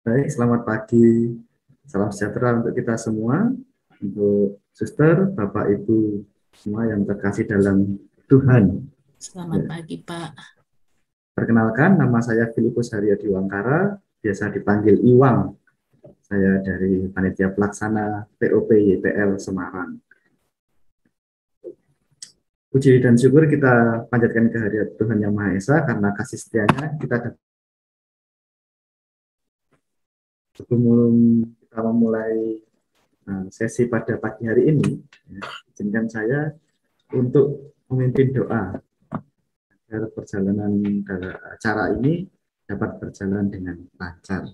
Baik, selamat pagi. Salam sejahtera untuk kita semua, untuk suster, bapak, ibu, semua yang terkasih dalam Tuhan. Selamat pagi, Pak. Perkenalkan, nama saya Filipus Haryadi Wangkara, biasa dipanggil Iwang. Saya dari Panitia Pelaksana POP YPL Semarang. Puji dan syukur kita panjatkan kehadirat Tuhan Yang Maha Esa karena kasih setianya kita dapat sebelum kita memulai nah, sesi pada pagi hari ini, ya, izinkan saya untuk memimpin doa agar perjalanan acara ini dapat berjalan dengan lancar.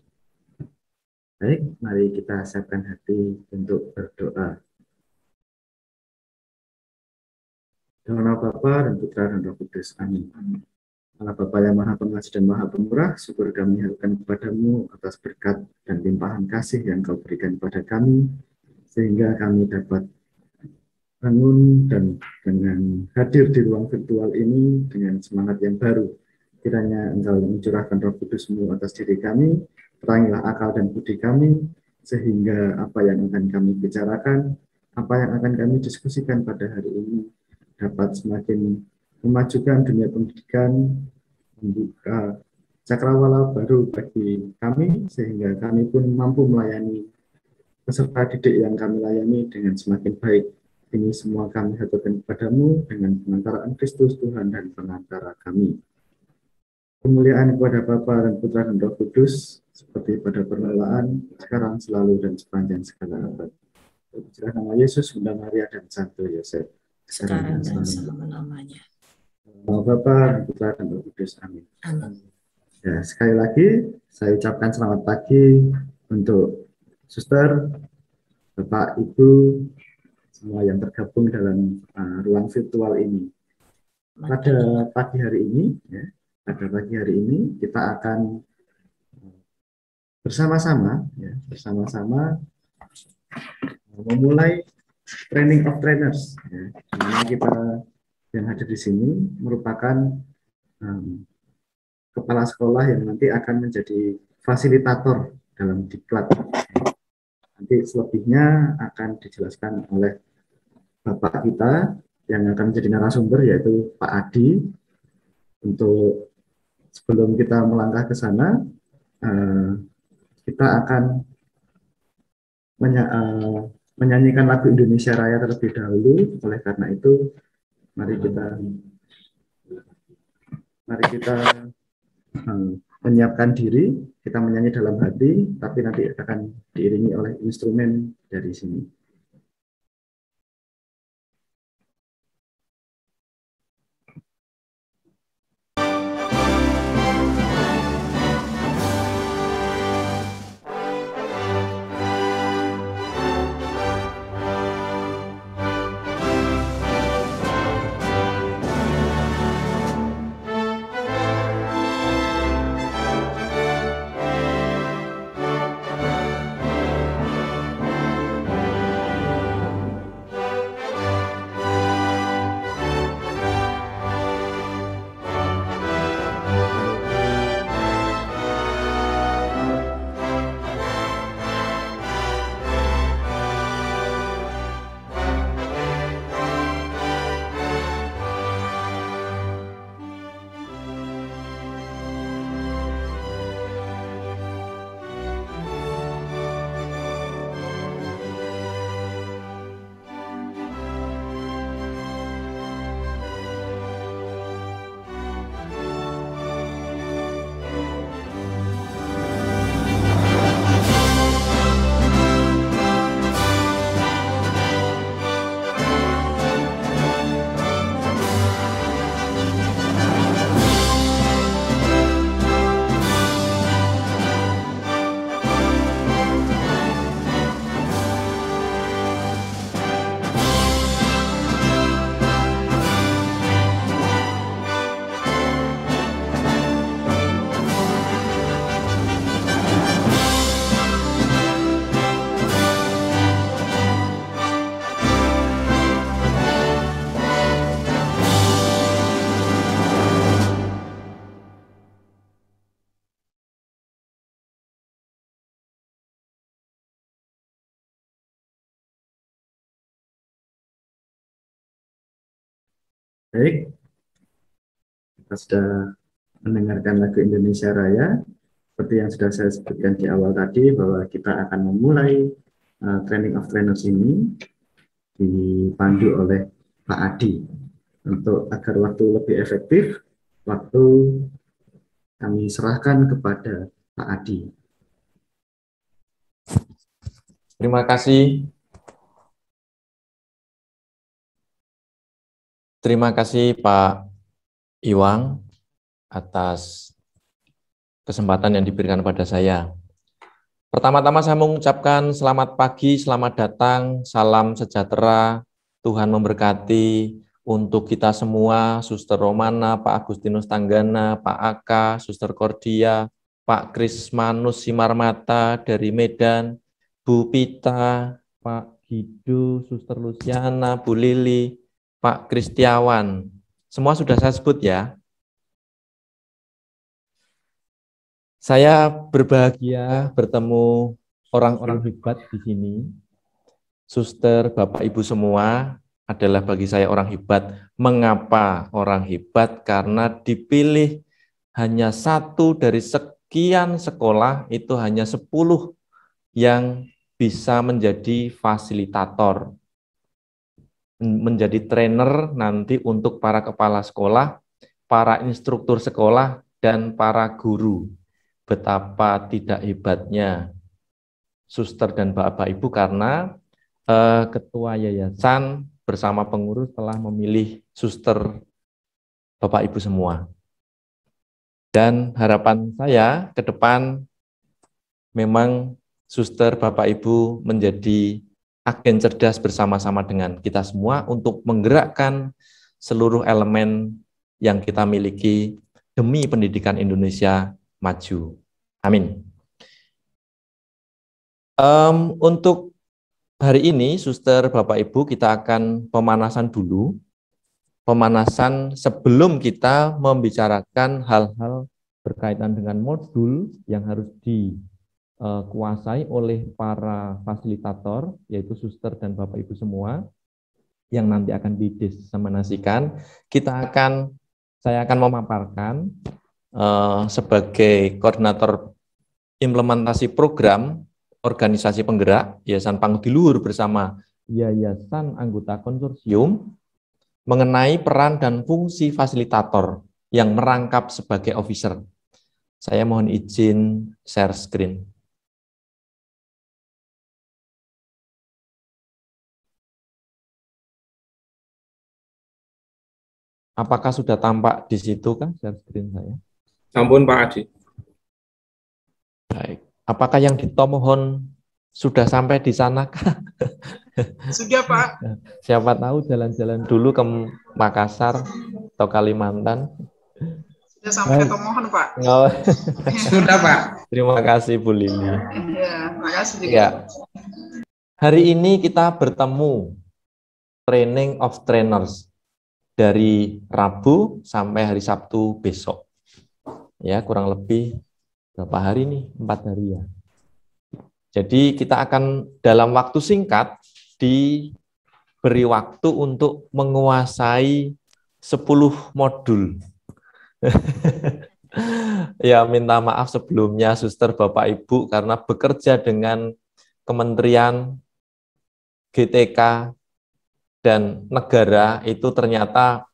Baik, mari kita siapkan hati untuk berdoa. Dalam nama Bapa dan Putra dan Roh Kudus. Amin. Amin. Allah Bapa yang Maha Pengasih dan Maha Pemurah, syukur kami haturkan kepadamu atas berkat dan limpahan kasih yang kau berikan kepada kami, sehingga kami dapat bangun dan dengan hadir di ruang virtual ini dengan semangat yang baru. Kiranya Engkau yang mencurahkan roh kudusmu atas diri kami, terangilah akal dan budi kami, sehingga apa yang akan kami bicarakan, apa yang akan kami diskusikan pada hari ini dapat semakin memajukan dunia pendidikan, membuka cakrawala baru bagi kami, sehingga kami pun mampu melayani peserta didik yang kami layani dengan semakin baik. Ini semua kami haturkan kepadamu dengan pengantaraan Kristus Tuhan dan pengantara kami. Kemuliaan kepada Bapa dan Putra dan Roh Kudus, seperti pada permulaan, sekarang, selalu, dan sepanjang segala abad. Berbicara nama Yesus, Bunda Maria, dan Santo Yosef. sekarang dan selama-lamanya. Bapak-bapak, Putra, dan Roh Amin. Amin. Ya, sekali lagi saya ucapkan selamat pagi untuk suster, Bapak, Ibu, semua yang tergabung dalam uh, ruang virtual ini. Pada pagi hari ini, ya, pada pagi hari ini kita akan bersama-sama, ya, bersama-sama memulai training of trainers. Ya, kita yang hadir di sini merupakan um, kepala sekolah yang nanti akan menjadi fasilitator dalam diklat. Nanti selebihnya akan dijelaskan oleh Bapak kita yang akan menjadi narasumber yaitu Pak Adi. Untuk sebelum kita melangkah ke sana, eh, kita akan menya, eh, menyanyikan lagu Indonesia Raya terlebih dahulu. Oleh karena itu, Mari kita mari kita eh, menyiapkan diri, kita menyanyi dalam hati, tapi nanti akan diiringi oleh instrumen dari sini. Baik, kita sudah mendengarkan lagu Indonesia Raya. Seperti yang sudah saya sebutkan di awal tadi, bahwa kita akan memulai uh, training of trainers ini dipandu oleh Pak Adi untuk agar waktu lebih efektif, waktu kami serahkan kepada Pak Adi. Terima kasih Terima kasih Pak Iwang atas kesempatan yang diberikan pada saya. Pertama-tama saya mengucapkan selamat pagi, selamat datang, salam sejahtera, Tuhan memberkati untuk kita semua, Suster Romana, Pak Agustinus Tanggana, Pak Aka, Suster Kordia, Pak Krismanus Simarmata dari Medan, Bu Pita, Pak Hidu, Suster Luciana, Bu Lili, Pak Kristiawan. Semua sudah saya sebut ya. Saya berbahagia bertemu orang-orang hebat di sini. Suster, Bapak, Ibu semua adalah bagi saya orang hebat. Mengapa orang hebat? Karena dipilih hanya satu dari sekian sekolah itu hanya sepuluh yang bisa menjadi fasilitator menjadi trainer nanti untuk para kepala sekolah, para instruktur sekolah, dan para guru. Betapa tidak hebatnya suster dan bapak ibu karena eh, ketua yayasan bersama pengurus telah memilih suster bapak ibu semua. Dan harapan saya ke depan memang suster bapak ibu menjadi agen cerdas bersama-sama dengan kita semua untuk menggerakkan seluruh elemen yang kita miliki demi pendidikan Indonesia maju. Amin. Um, untuk hari ini, Suster, Bapak, Ibu, kita akan pemanasan dulu. Pemanasan sebelum kita membicarakan hal-hal berkaitan dengan modul yang harus di Eh, kuasai oleh para fasilitator, yaitu suster dan Bapak Ibu semua, yang nanti akan didiseminasikan. Kita akan, saya akan memaparkan uh, sebagai koordinator implementasi program organisasi penggerak Yayasan Pangdilur bersama Yayasan Anggota Konsorsium mengenai peran dan fungsi fasilitator yang merangkap sebagai officer. Saya mohon izin share screen. Apakah sudah tampak di situ kan share screen saya? Sampun Pak Adi. Baik. Apakah yang di Tomohon sudah sampai di sana kah? Sudah Pak. Siapa tahu jalan-jalan dulu ke Makassar atau Kalimantan. Sudah sampai Tomohon Pak. Oh. Sudah Pak. Terima kasih Bu Lili. Iya, makasih juga. Ya. Hari ini kita bertemu training of trainers dari Rabu sampai hari Sabtu besok. Ya, kurang lebih berapa hari nih? Empat hari ya. Jadi kita akan dalam waktu singkat diberi waktu untuk menguasai 10 modul. ya minta maaf sebelumnya suster Bapak Ibu karena bekerja dengan Kementerian GTK dan negara itu ternyata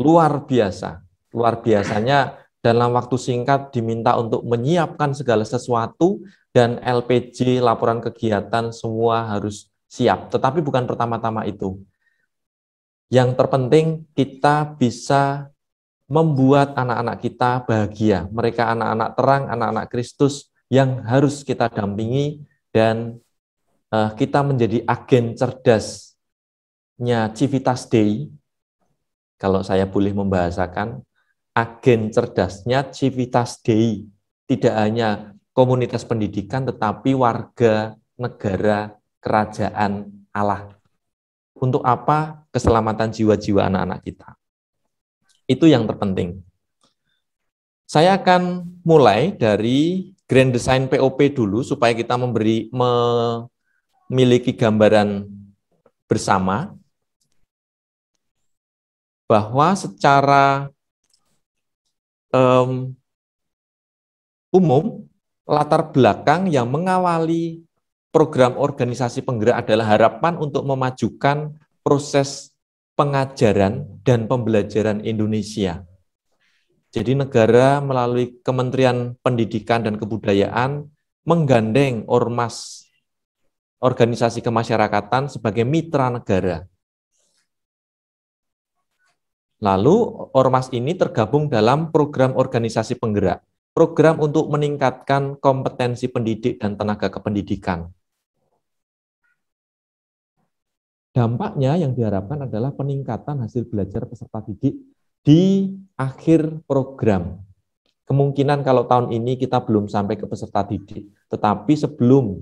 luar biasa. Luar biasanya dalam waktu singkat diminta untuk menyiapkan segala sesuatu dan LPG laporan kegiatan semua harus siap. Tetapi bukan pertama-tama itu. Yang terpenting kita bisa membuat anak-anak kita bahagia. Mereka anak-anak terang, anak-anak Kristus yang harus kita dampingi dan eh, kita menjadi agen cerdas nya Civitas Dei, kalau saya boleh membahasakan, agen cerdasnya Civitas Dei, tidak hanya komunitas pendidikan, tetapi warga negara kerajaan Allah. Untuk apa keselamatan jiwa-jiwa anak-anak kita? Itu yang terpenting. Saya akan mulai dari grand design POP dulu supaya kita memberi memiliki gambaran bersama bahwa secara um, umum latar belakang yang mengawali program organisasi penggerak adalah harapan untuk memajukan proses pengajaran dan pembelajaran Indonesia. Jadi negara melalui Kementerian Pendidikan dan Kebudayaan menggandeng ormas organisasi kemasyarakatan sebagai mitra negara Lalu ormas ini tergabung dalam program organisasi penggerak, program untuk meningkatkan kompetensi pendidik dan tenaga kependidikan. Dampaknya yang diharapkan adalah peningkatan hasil belajar peserta didik di akhir program. Kemungkinan kalau tahun ini kita belum sampai ke peserta didik, tetapi sebelum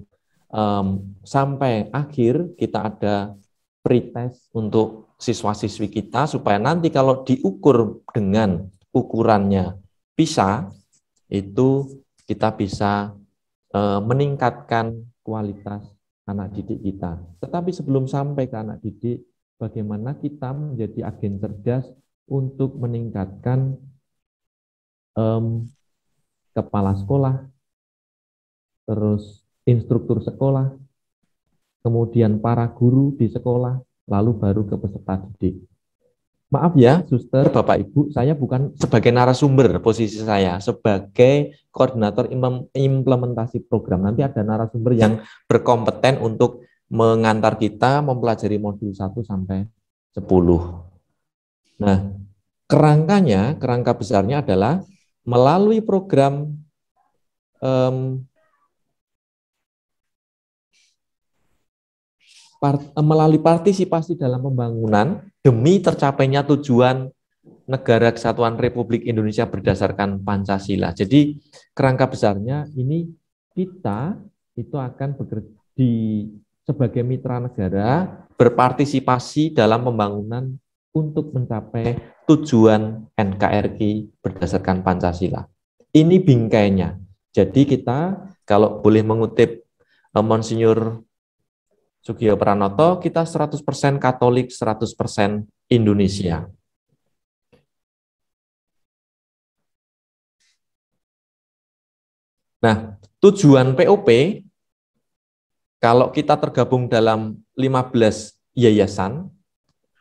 um, sampai akhir kita ada pretest untuk siswa-siswi kita supaya nanti kalau diukur dengan ukurannya bisa itu kita bisa e, meningkatkan kualitas anak didik kita. Tetapi sebelum sampai ke anak didik, bagaimana kita menjadi agen cerdas untuk meningkatkan e, kepala sekolah, terus instruktur sekolah, kemudian para guru di sekolah, lalu baru ke peserta didik. Maaf ya, suster, Bapak Ibu, saya bukan sebagai narasumber posisi saya, sebagai koordinator implementasi program. Nanti ada narasumber yang berkompeten untuk mengantar kita mempelajari modul 1 sampai 10. Nah, kerangkanya, kerangka besarnya adalah melalui program um, part, eh, melalui partisipasi dalam pembangunan demi tercapainya tujuan negara kesatuan Republik Indonesia berdasarkan Pancasila. Jadi kerangka besarnya ini kita itu akan bekerja sebagai mitra negara berpartisipasi dalam pembangunan untuk mencapai tujuan NKRI berdasarkan Pancasila. Ini bingkainya. Jadi kita kalau boleh mengutip eh, Monsinyur Sugio Pranoto, kita 100% Katolik, 100% Indonesia. Nah, tujuan POP kalau kita tergabung dalam 15 yayasan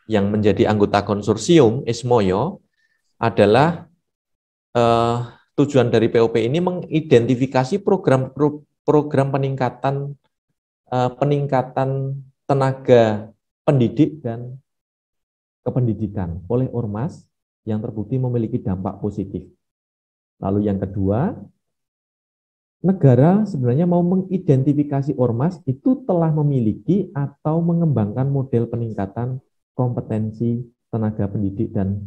yang menjadi anggota konsorsium Ismoyo adalah eh, tujuan dari POP ini mengidentifikasi program program peningkatan Eh, peningkatan tenaga pendidik dan kependidikan oleh ormas yang terbukti memiliki dampak positif. Lalu yang kedua, negara sebenarnya mau mengidentifikasi ormas itu telah memiliki atau mengembangkan model peningkatan kompetensi tenaga pendidik dan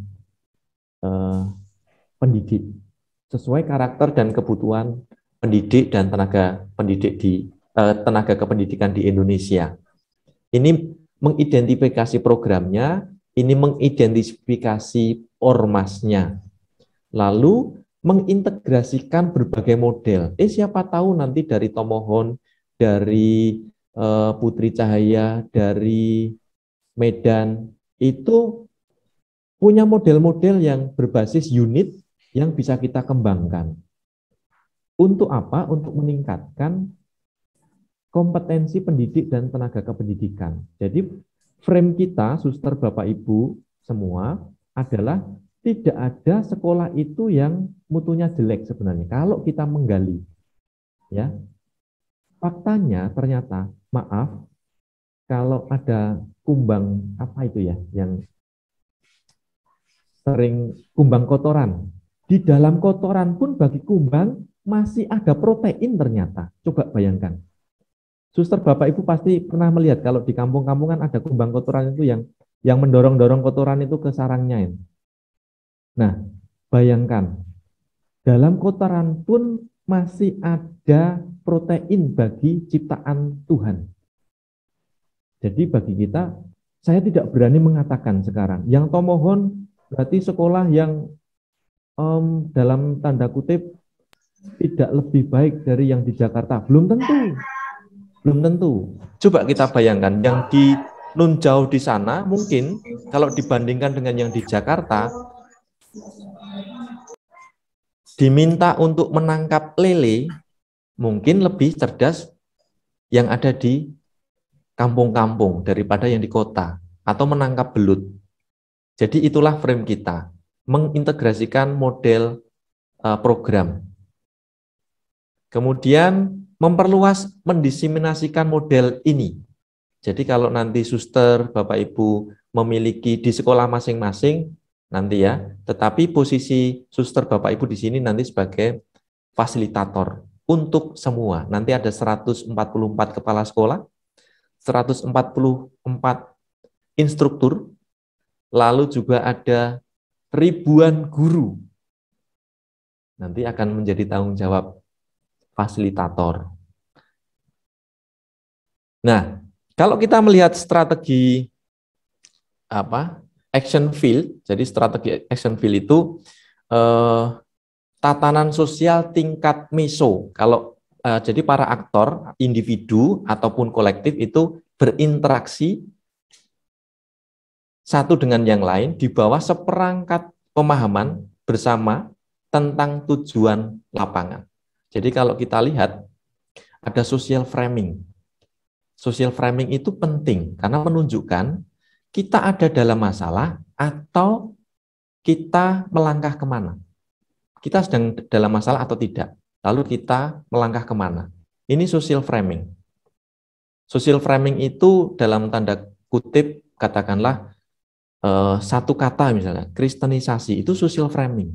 eh, pendidik sesuai karakter dan kebutuhan pendidik dan tenaga pendidik di Eh, tenaga kependidikan di Indonesia. Ini mengidentifikasi programnya, ini mengidentifikasi ormasnya. Lalu mengintegrasikan berbagai model. Eh siapa tahu nanti dari Tomohon, dari uh, Putri Cahaya, dari Medan itu punya model-model yang berbasis unit yang bisa kita kembangkan. Untuk apa? Untuk meningkatkan kompetensi pendidik dan tenaga kependidikan. Jadi frame kita, suster Bapak Ibu semua adalah tidak ada sekolah itu yang mutunya jelek sebenarnya. Kalau kita menggali, ya faktanya ternyata maaf kalau ada kumbang apa itu ya yang sering kumbang kotoran. Di dalam kotoran pun bagi kumbang masih ada protein ternyata. Coba bayangkan Suster Bapak Ibu pasti pernah melihat kalau di kampung-kampung kan ada kumbang kotoran itu yang yang mendorong-dorong kotoran itu ke sarangnya. Ini. Nah, bayangkan dalam kotoran pun masih ada protein bagi ciptaan Tuhan. Jadi bagi kita, saya tidak berani mengatakan sekarang. Yang tomohon berarti sekolah yang um, dalam tanda kutip tidak lebih baik dari yang di Jakarta. Belum tentu. Belum tentu. Coba kita bayangkan yang di nun jauh di sana mungkin kalau dibandingkan dengan yang di Jakarta diminta untuk menangkap lele mungkin lebih cerdas yang ada di kampung-kampung daripada yang di kota atau menangkap belut. Jadi itulah frame kita, mengintegrasikan model eh, program. Kemudian memperluas, mendiseminasikan model ini. Jadi kalau nanti suster, Bapak Ibu memiliki di sekolah masing-masing nanti ya, tetapi posisi suster Bapak Ibu di sini nanti sebagai fasilitator untuk semua. Nanti ada 144 kepala sekolah, 144 instruktur, lalu juga ada ribuan guru. Nanti akan menjadi tanggung jawab fasilitator. Nah, kalau kita melihat strategi apa action field, jadi strategi action field itu eh, tatanan sosial tingkat meso. Kalau eh, jadi para aktor individu ataupun kolektif itu berinteraksi satu dengan yang lain di bawah seperangkat pemahaman bersama tentang tujuan lapangan. Jadi kalau kita lihat ada social framing. Social framing itu penting karena menunjukkan kita ada dalam masalah atau kita melangkah kemana. Kita sedang dalam masalah atau tidak. Lalu kita melangkah kemana. Ini social framing. Social framing itu dalam tanda kutip katakanlah eh, satu kata misalnya kristenisasi itu social framing.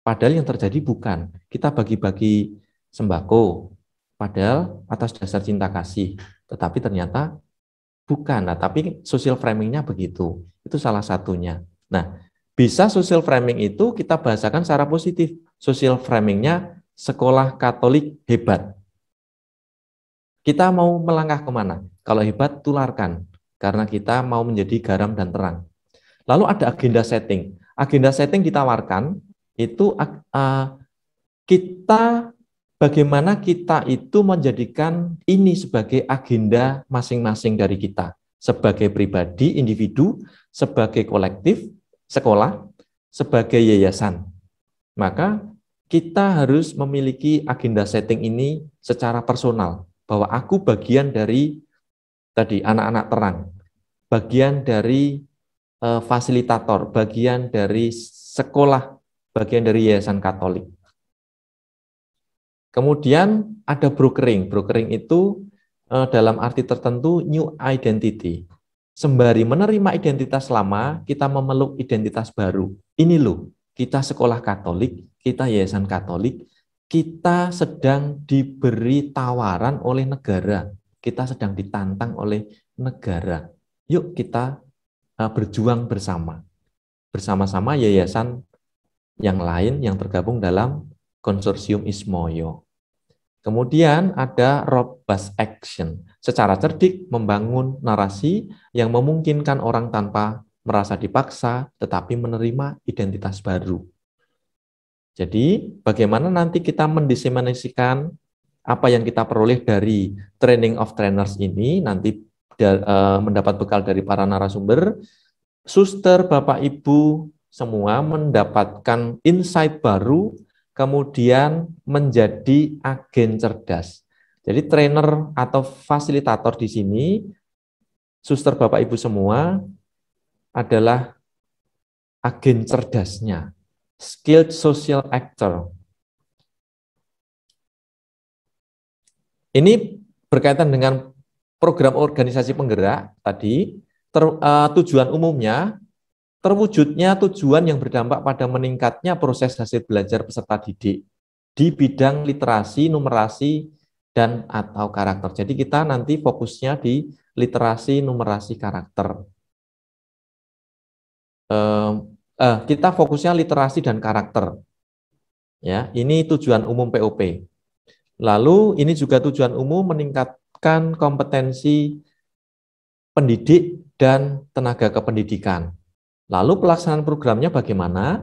Padahal yang terjadi bukan kita bagi-bagi sembako, padahal atas dasar cinta kasih. Tetapi ternyata bukan. Nah, tapi social framingnya begitu. Itu salah satunya. Nah, bisa social framing itu kita bahasakan secara positif. Social framingnya sekolah Katolik hebat. Kita mau melangkah kemana? Kalau hebat, tularkan. Karena kita mau menjadi garam dan terang. Lalu ada agenda setting. Agenda setting ditawarkan, itu uh, kita bagaimana kita itu menjadikan ini sebagai agenda masing-masing dari kita, sebagai pribadi, individu, sebagai kolektif, sekolah, sebagai yayasan. Maka kita harus memiliki agenda setting ini secara personal, bahwa aku bagian dari tadi anak-anak terang, bagian dari eh, fasilitator, bagian dari sekolah, bagian dari yayasan Katolik. Kemudian ada brokering. Brokering itu eh, dalam arti tertentu new identity. Sembari menerima identitas lama, kita memeluk identitas baru. Ini loh, kita sekolah Katolik, kita Yayasan Katolik, kita sedang diberi tawaran oleh negara. Kita sedang ditantang oleh negara. Yuk kita eh, berjuang bersama. Bersama-sama yayasan yang lain yang tergabung dalam konsorsium Ismoyo. Kemudian ada robust action, secara cerdik membangun narasi yang memungkinkan orang tanpa merasa dipaksa tetapi menerima identitas baru. Jadi, bagaimana nanti kita mendiseminasikan apa yang kita peroleh dari training of trainers ini nanti e, mendapat bekal dari para narasumber, suster, Bapak Ibu semua mendapatkan insight baru kemudian menjadi agen cerdas. Jadi trainer atau fasilitator di sini, suster Bapak Ibu semua adalah agen cerdasnya, skilled social actor. Ini berkaitan dengan program organisasi penggerak tadi, ter, uh, tujuan umumnya terwujudnya tujuan yang berdampak pada meningkatnya proses hasil belajar peserta didik di bidang literasi, numerasi, dan atau karakter. Jadi kita nanti fokusnya di literasi, numerasi, karakter. Eh, eh, kita fokusnya literasi dan karakter. Ya, ini tujuan umum POP. Lalu ini juga tujuan umum meningkatkan kompetensi pendidik dan tenaga kependidikan. Lalu pelaksanaan programnya bagaimana?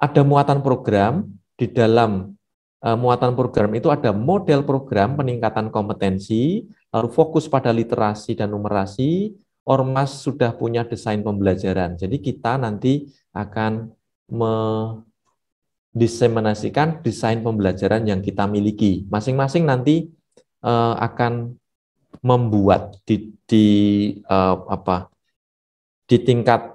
Ada muatan program, di dalam uh, muatan program itu ada model program peningkatan kompetensi, lalu fokus pada literasi dan numerasi, Ormas sudah punya desain pembelajaran. Jadi kita nanti akan mendiseminasikan desain pembelajaran yang kita miliki. Masing-masing nanti uh, akan membuat di, di uh, apa di tingkat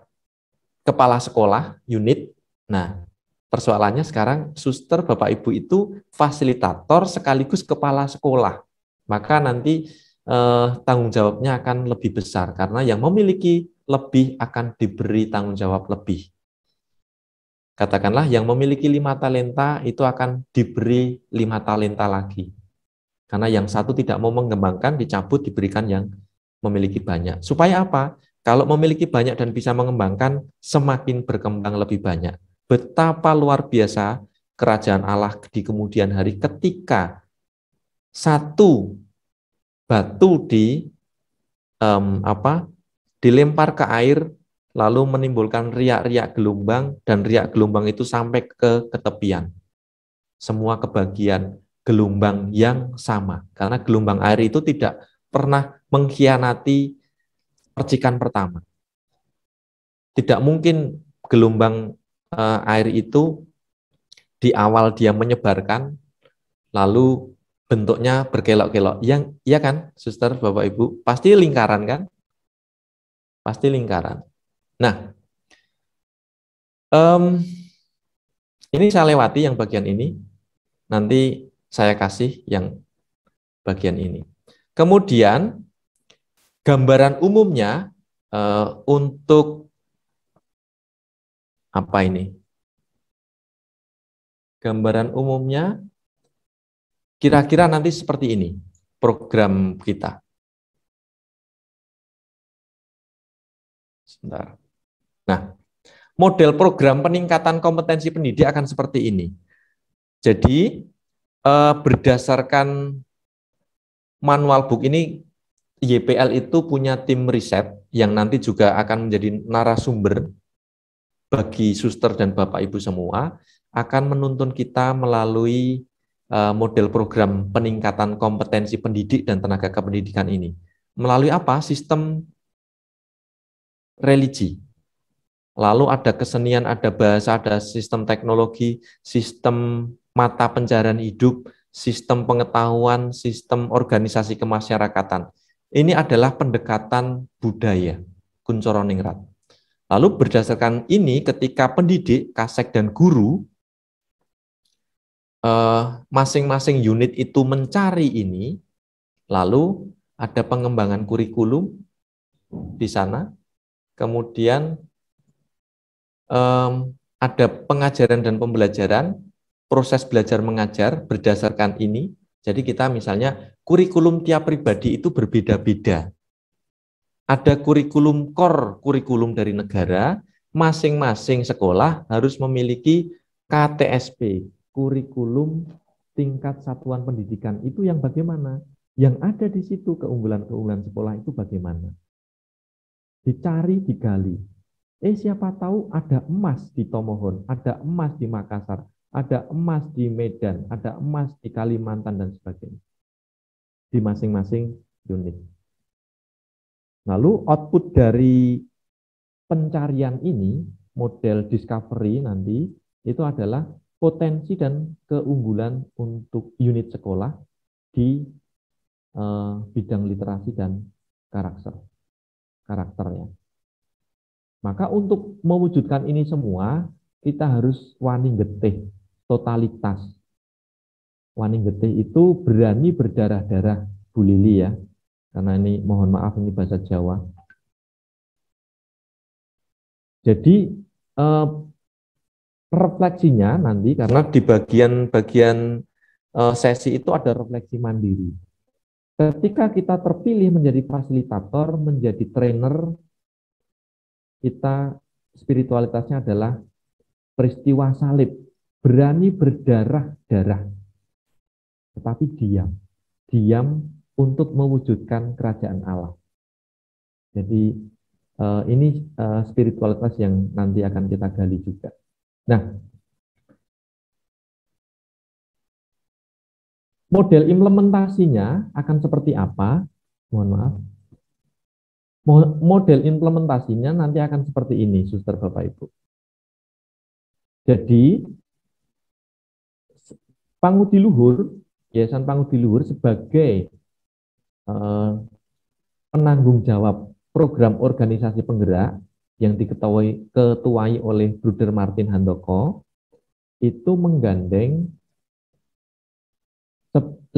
kepala sekolah unit. Nah, persoalannya sekarang suster Bapak Ibu itu fasilitator sekaligus kepala sekolah. Maka nanti eh, tanggung jawabnya akan lebih besar karena yang memiliki lebih akan diberi tanggung jawab lebih. Katakanlah yang memiliki lima talenta itu akan diberi lima talenta lagi. Karena yang satu tidak mau mengembangkan, dicabut, diberikan yang memiliki banyak. Supaya apa? Kalau memiliki banyak dan bisa mengembangkan, semakin berkembang lebih banyak. Betapa luar biasa kerajaan Allah di kemudian hari ketika satu batu di um, apa dilempar ke air lalu menimbulkan riak-riak gelombang dan riak gelombang itu sampai ke ketepian. Semua kebagian gelombang yang sama karena gelombang air itu tidak pernah mengkhianati percikan pertama. Tidak mungkin gelombang eh, air itu di awal dia menyebarkan lalu bentuknya berkelok-kelok. Yang iya kan, Suster, Bapak Ibu, pasti lingkaran kan? Pasti lingkaran. Nah, um, ini saya lewati yang bagian ini. Nanti saya kasih yang bagian ini. Kemudian gambaran umumnya uh, untuk apa ini? Gambaran umumnya kira-kira nanti seperti ini program kita. Sebentar. Nah, model program peningkatan kompetensi pendidik akan seperti ini. Jadi eh, berdasarkan manual book ini YPL itu punya tim riset yang nanti juga akan menjadi narasumber bagi suster dan bapak ibu semua akan menuntun kita melalui eh, model program peningkatan kompetensi pendidik dan tenaga kependidikan ini. Melalui apa? Sistem religi. Lalu ada kesenian, ada bahasa, ada sistem teknologi, sistem mata pencarian hidup, sistem pengetahuan, sistem organisasi kemasyarakatan. Ini adalah pendekatan budaya Kuncoro Ningrat. Lalu berdasarkan ini ketika pendidik, kasek dan guru eh, masing-masing eh, unit itu mencari ini, lalu ada pengembangan kurikulum di sana, kemudian eh, ada pengajaran dan pembelajaran, proses belajar mengajar berdasarkan ini, jadi kita misalnya kurikulum tiap pribadi itu berbeda-beda. Ada kurikulum core, kurikulum dari negara, masing-masing sekolah harus memiliki KTSP, kurikulum tingkat satuan pendidikan. Itu yang bagaimana? Yang ada di situ keunggulan-keunggulan sekolah itu bagaimana? Dicari, digali. Eh siapa tahu ada emas di Tomohon, ada emas di Makassar, ada emas di Medan, ada emas di Kalimantan, dan sebagainya. Di masing-masing unit. Lalu output dari pencarian ini, model discovery nanti, itu adalah potensi dan keunggulan untuk unit sekolah di eh, bidang literasi dan karakter karakternya. Maka untuk mewujudkan ini semua, kita harus wani getih totalitas. Wani getih itu berani berdarah-darah Bu Lili ya, karena ini mohon maaf ini bahasa Jawa. Jadi eh, refleksinya nanti karena di bagian-bagian eh, sesi itu ada refleksi mandiri. Ketika kita terpilih menjadi fasilitator, menjadi trainer, kita spiritualitasnya adalah peristiwa salib berani berdarah-darah, tetapi diam. Diam untuk mewujudkan kerajaan Allah. Jadi eh, ini eh, spiritualitas yang nanti akan kita gali juga. Nah, model implementasinya akan seperti apa? Mohon maaf. Model implementasinya nanti akan seperti ini, suster Bapak Ibu. Jadi, Pangudi Luhur, Yayasan Pangudi Luhur sebagai uh, penanggung jawab program organisasi penggerak yang diketuai ketuai oleh Bruder Martin Handoko itu menggandeng 15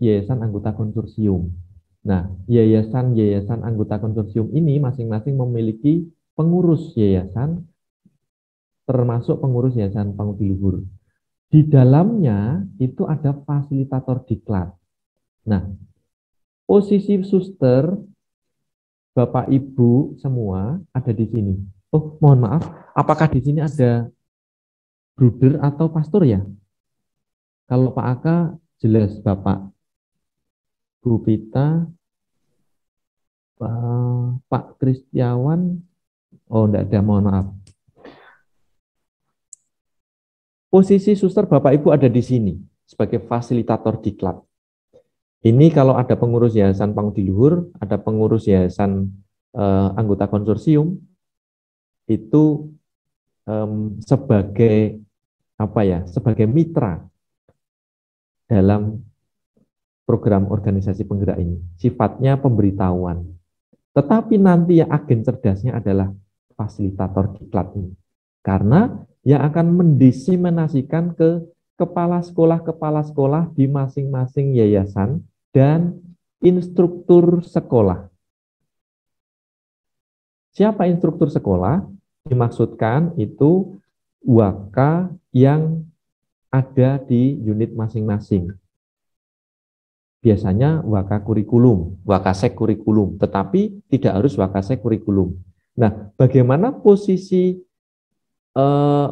yayasan anggota konsorsium. Nah, yayasan-yayasan anggota konsorsium ini masing-masing memiliki pengurus yayasan termasuk pengurus yayasan Pangudi Luhur. Di dalamnya itu ada fasilitator diklat. Nah, posisi suster, Bapak Ibu semua ada di sini. Oh, mohon maaf, apakah di sini ada bruder atau pastor ya? Kalau Pak Aka jelas Bapak. Bu Pita, Pak Kristiawan, oh enggak ada, mohon maaf. Posisi suster Bapak Ibu ada di sini sebagai fasilitator diklat. Ini kalau ada pengurus Yayasan Pangudi Luhur, ada pengurus Yayasan eh, anggota konsorsium itu eh, sebagai apa ya? Sebagai mitra dalam program organisasi penggerak ini. Sifatnya pemberitahuan. Tetapi nanti ya agen cerdasnya adalah fasilitator diklat ini. Karena yang akan mendisiminasikan ke kepala sekolah-kepala sekolah di masing-masing yayasan dan instruktur sekolah. Siapa instruktur sekolah? Dimaksudkan itu waka yang ada di unit masing-masing. Biasanya waka kurikulum, wakasek kurikulum, tetapi tidak harus wakasek kurikulum. Nah, bagaimana posisi eh,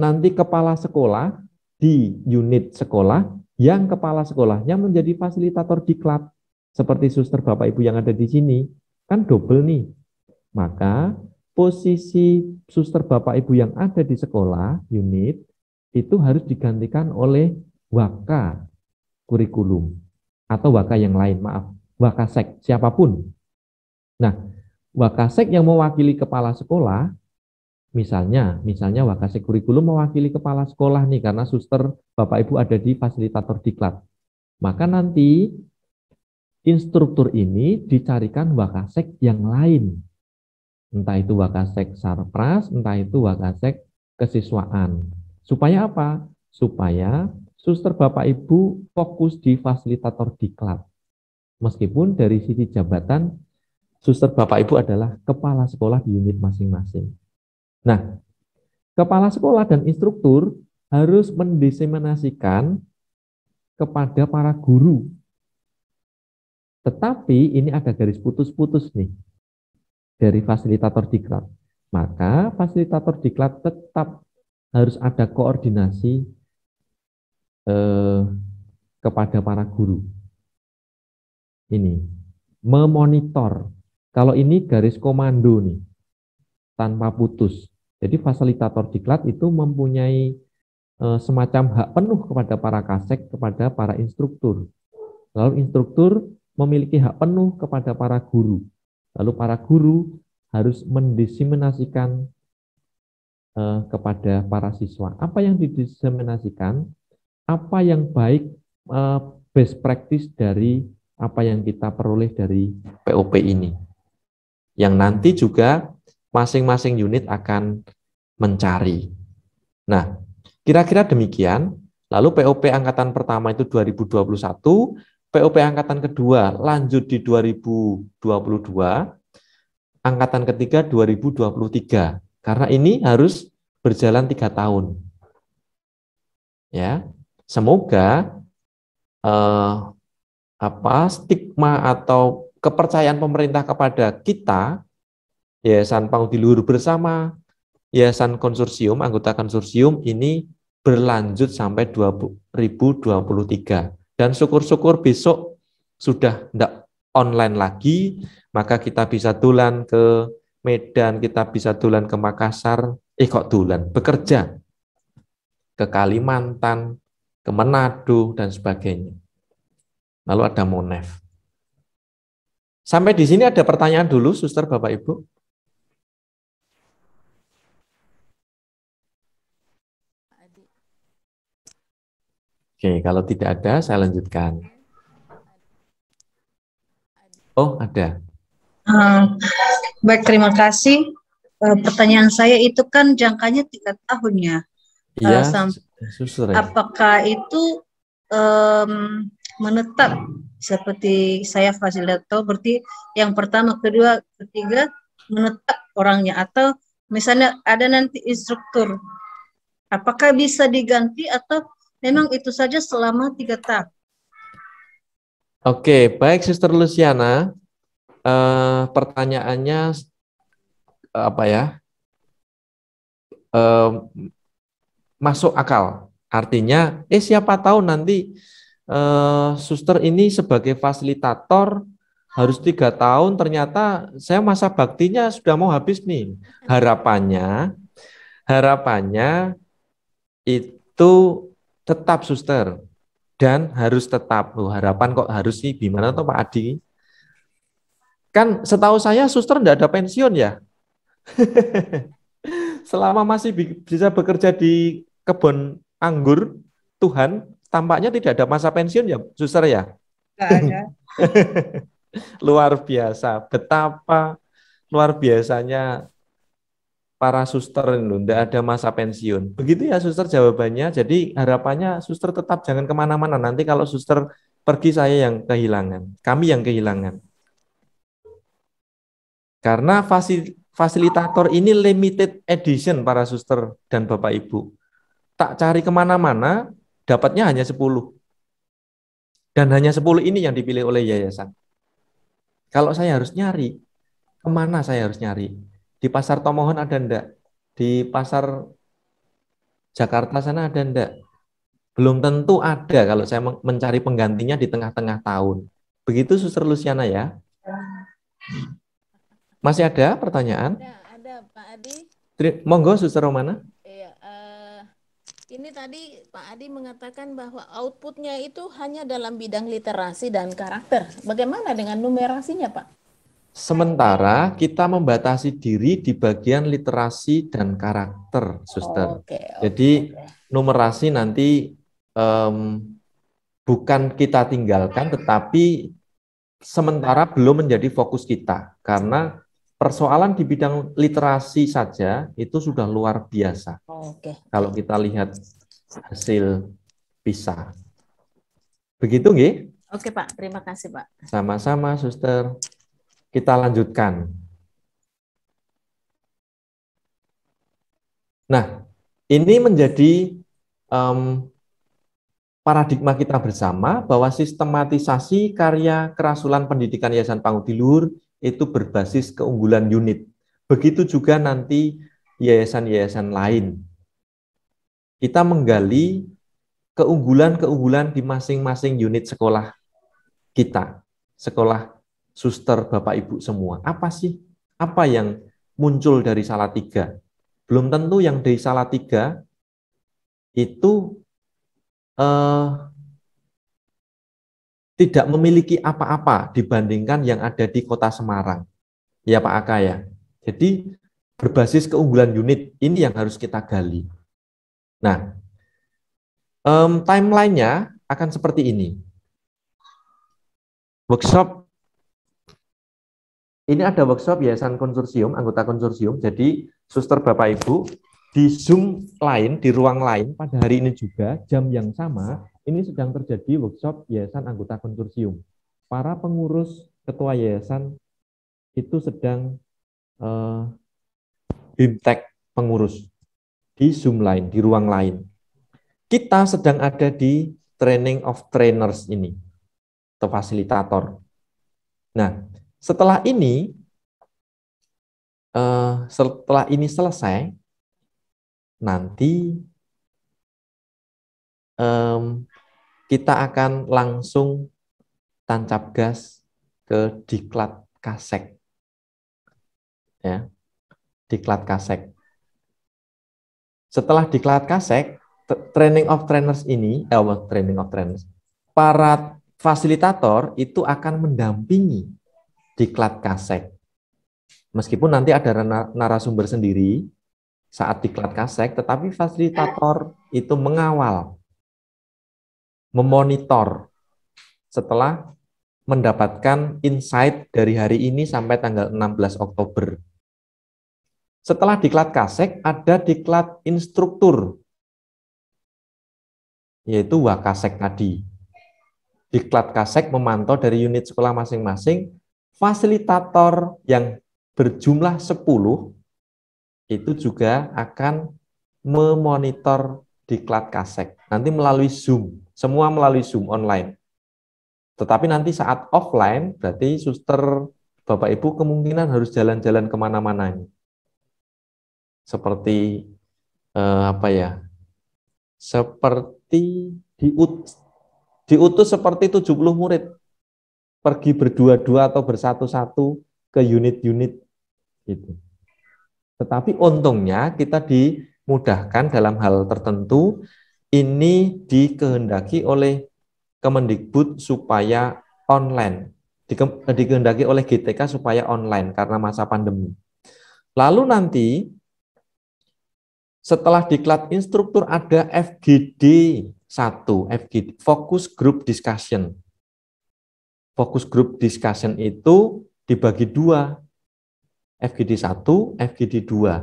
nanti kepala sekolah di unit sekolah yang kepala sekolahnya menjadi fasilitator diklat seperti suster Bapak Ibu yang ada di sini kan double nih. Maka posisi suster Bapak Ibu yang ada di sekolah unit itu harus digantikan oleh waka kurikulum atau waka yang lain, maaf, waka sek siapapun. Nah, waka sek yang mewakili kepala sekolah Misalnya, misalnya wakasek kurikulum mewakili kepala sekolah nih karena suster Bapak Ibu ada di fasilitator diklat. Maka nanti instruktur ini dicarikan wakasek yang lain. Entah itu wakasek sarpras, entah itu wakasek kesiswaan. Supaya apa? Supaya suster Bapak Ibu fokus di fasilitator diklat. Meskipun dari sisi jabatan, suster Bapak Ibu adalah kepala sekolah di unit masing-masing. Nah, kepala sekolah dan instruktur harus mendiseminasikan kepada para guru. Tetapi ini ada garis putus-putus nih dari fasilitator diklat. Maka fasilitator diklat tetap harus ada koordinasi eh, kepada para guru. Ini memonitor. Kalau ini garis komando nih tanpa putus. Jadi fasilitator diklat itu mempunyai eh, semacam hak penuh kepada para kasek, kepada para instruktur. Lalu instruktur memiliki hak penuh kepada para guru. Lalu para guru harus mendiseminasikan eh, kepada para siswa. Apa yang didiseminasikan? Apa yang baik eh, best practice dari apa yang kita peroleh dari POP ini. Yang nanti juga masing-masing unit akan mencari. Nah, kira-kira demikian. Lalu POP angkatan pertama itu 2021, POP angkatan kedua lanjut di 2022, angkatan ketiga 2023. Karena ini harus berjalan tiga tahun. Ya, semoga eh, apa stigma atau kepercayaan pemerintah kepada kita Yayasan Pangudi Luhur Bersama, Yayasan Konsorsium, anggota konsorsium ini berlanjut sampai 2023. Dan syukur-syukur besok sudah tidak online lagi, maka kita bisa tulan ke Medan, kita bisa tulan ke Makassar, eh kok tulan, bekerja ke Kalimantan, ke Manado, dan sebagainya. Lalu ada Monef. Sampai di sini ada pertanyaan dulu, suster Bapak Ibu. Oke, kalau tidak ada saya lanjutkan. Oh, ada. Hmm, baik, terima kasih. Eh, pertanyaan saya itu kan jangkanya tiga tahun ya. Iya. Eh, ya. Apakah itu um, menetap seperti saya fasilitator berarti yang pertama, kedua, ketiga menetap orangnya atau misalnya ada nanti instruktur. Apakah bisa diganti atau Memang itu saja selama tiga tahun. Oke, baik Suster Luciana. Uh, pertanyaannya uh, apa ya? Uh, masuk akal. Artinya, eh siapa tahu nanti uh, suster ini sebagai fasilitator harus tiga tahun, ternyata saya masa baktinya sudah mau habis nih. Harapannya, harapannya itu Tetap suster. Dan harus tetap. Oh, harapan kok harus sih gimana tuh Pak Adi? Kan setahu saya suster tidak ada pensiun ya. Selama masih bisa bekerja di kebun anggur Tuhan, tampaknya tidak ada masa pensiun ya suster ya? luar biasa. Betapa luar biasanya para suster loh, tidak ada masa pensiun. Begitu ya suster jawabannya. Jadi harapannya suster tetap jangan kemana-mana. Nanti kalau suster pergi saya yang kehilangan, kami yang kehilangan. Karena fasilitator ini limited edition para suster dan bapak ibu. Tak cari kemana-mana, dapatnya hanya 10. Dan hanya 10 ini yang dipilih oleh yayasan. Kalau saya harus nyari, kemana saya harus nyari? Di pasar Tomohon ada ndak? Di pasar Jakarta sana ada ndak? Belum tentu ada kalau saya mencari penggantinya di tengah-tengah tahun. Begitu Suster Luciana ya. Masih ada pertanyaan? Ada, ada Pak Adi. Monggo Suster Romana. Iya, uh, ini tadi Pak Adi mengatakan bahwa outputnya itu hanya dalam bidang literasi dan karakter. Bagaimana dengan numerasinya Pak? Sementara kita membatasi diri di bagian literasi dan karakter, suster. Oh, okay, Jadi okay. numerasi nanti um, bukan kita tinggalkan, tetapi sementara belum menjadi fokus kita karena persoalan di bidang literasi saja itu sudah luar biasa. Oh, okay. Kalau kita lihat hasil PISA, begitu nggih? Oke okay, Pak, terima kasih Pak. Sama-sama, suster kita lanjutkan. Nah, ini menjadi um, paradigma kita bersama bahwa sistematisasi karya kerasulan pendidikan Yayasan Pangudi Lur itu berbasis keunggulan unit. Begitu juga nanti yayasan-yayasan lain. Kita menggali keunggulan-keunggulan di masing-masing unit sekolah kita, sekolah suster, bapak ibu semua, apa sih? Apa yang muncul dari salah tiga? Belum tentu yang dari salah tiga itu eh, tidak memiliki apa-apa dibandingkan yang ada di kota Semarang. Ya Pak Aka ya. Jadi berbasis keunggulan unit ini yang harus kita gali. Nah, um, timelinenya akan seperti ini. Workshop ini ada workshop Yayasan Konsorsium, anggota konsorsium. Jadi suster Bapak Ibu di Zoom lain, di ruang lain pada hari ini juga jam yang sama, ini sedang terjadi workshop Yayasan anggota konsorsium. Para pengurus ketua yayasan itu sedang uh, bimtek pengurus di Zoom lain, di ruang lain. Kita sedang ada di training of trainers ini, atau fasilitator. Nah, setelah ini, uh, setelah ini selesai, nanti um, kita akan langsung tancap gas ke diklat kasek. Ya, diklat kasek. Setelah diklat kasek, training of trainers ini, eh, training of trainers, para fasilitator itu akan mendampingi diklat kasek. Meskipun nanti ada narasumber sendiri saat diklat kasek, tetapi fasilitator itu mengawal, memonitor setelah mendapatkan insight dari hari ini sampai tanggal 16 Oktober. Setelah diklat kasek, ada diklat instruktur, yaitu wakasek tadi. Diklat kasek memantau dari unit sekolah masing-masing fasilitator yang berjumlah 10 itu juga akan memonitor diklat kasek. Nanti melalui Zoom, semua melalui Zoom online. Tetapi nanti saat offline, berarti suster Bapak Ibu kemungkinan harus jalan-jalan kemana-mana. Seperti eh, apa ya? Seperti diut, diutus seperti 70 murid pergi berdua-dua atau bersatu-satu ke unit-unit gitu. Tetapi untungnya kita dimudahkan dalam hal tertentu ini dikehendaki oleh Kemendikbud supaya online, dikehendaki oleh GTK supaya online karena masa pandemi. Lalu nanti setelah diklat instruktur ada FGD 1, FGD Focus Group Discussion fokus group discussion itu dibagi dua, FGD 1, FGD 2.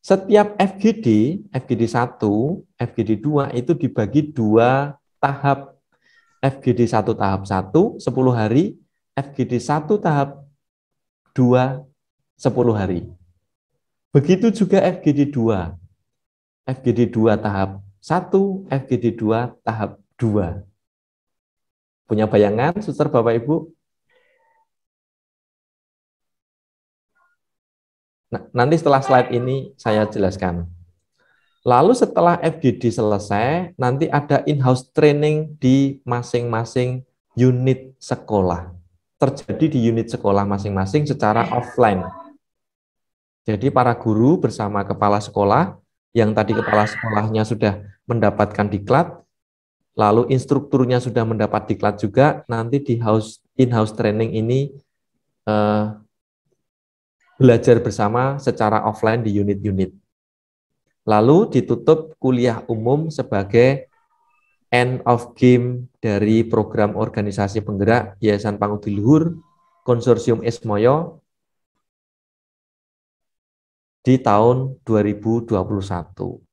Setiap FGD, FGD 1, FGD 2 itu dibagi dua tahap. FGD 1 tahap 1, 10 hari, FGD 1 tahap 2, 10 hari. Begitu juga FGD 2. FGD 2 tahap 1, FGD 2 tahap 2. Punya bayangan, suster Bapak Ibu? Nah, nanti setelah slide ini saya jelaskan. Lalu setelah FGD selesai, nanti ada in-house training di masing-masing unit sekolah. Terjadi di unit sekolah masing-masing secara offline. Jadi para guru bersama kepala sekolah, yang tadi kepala sekolahnya sudah mendapatkan diklat, lalu instrukturnya sudah mendapat diklat juga, nanti di house in-house training ini eh, belajar bersama secara offline di unit-unit. Lalu ditutup kuliah umum sebagai end of game dari program organisasi penggerak Yayasan Pangudi Luhur Konsorsium Esmoyo di tahun 2021.